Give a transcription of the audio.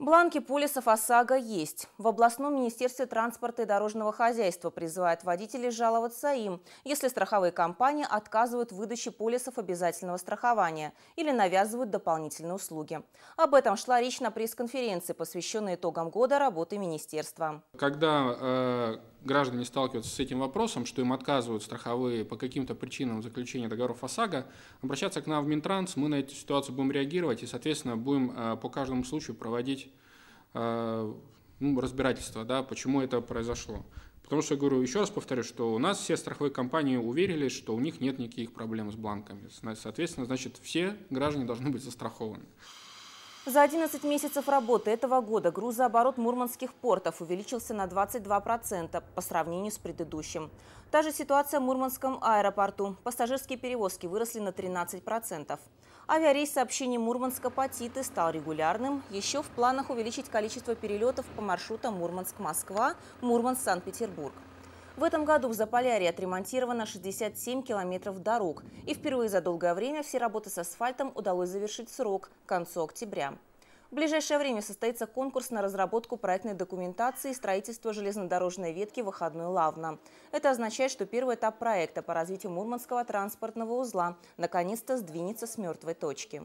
Бланки полисов ОСАГО есть. В областном министерстве транспорта и дорожного хозяйства призывают водителей жаловаться им, если страховые компании отказывают в выдаче полисов обязательного страхования или навязывают дополнительные услуги. Об этом шла речь на пресс-конференции, посвященной итогам года работы министерства. Когда э граждане сталкиваются с этим вопросом, что им отказывают страховые по каким-то причинам заключения договоров ОСАГО, обращаться к нам в Минтранс, мы на эту ситуацию будем реагировать и, соответственно, будем э, по каждому случаю проводить э, ну, разбирательство, да, почему это произошло. Потому что, я говорю, еще раз повторю, что у нас все страховые компании уверились, что у них нет никаких проблем с бланками. Соответственно, значит, все граждане должны быть застрахованы. За 11 месяцев работы этого года грузооборот мурманских портов увеличился на 22% по сравнению с предыдущим. Та же ситуация в Мурманском аэропорту. Пассажирские перевозки выросли на 13%. Авиарейс сообщений Мурманска-Патиты стал регулярным. Еще в планах увеличить количество перелетов по маршрутам Мурманск-Москва, Мурманск-Санкт-Петербург. В этом году в Заполярье отремонтировано 67 километров дорог. И впервые за долгое время все работы с асфальтом удалось завершить срок – к концу октября. В ближайшее время состоится конкурс на разработку проектной документации и строительство железнодорожной ветки выходной Лавна. Это означает, что первый этап проекта по развитию Мурманского транспортного узла наконец-то сдвинется с мертвой точки.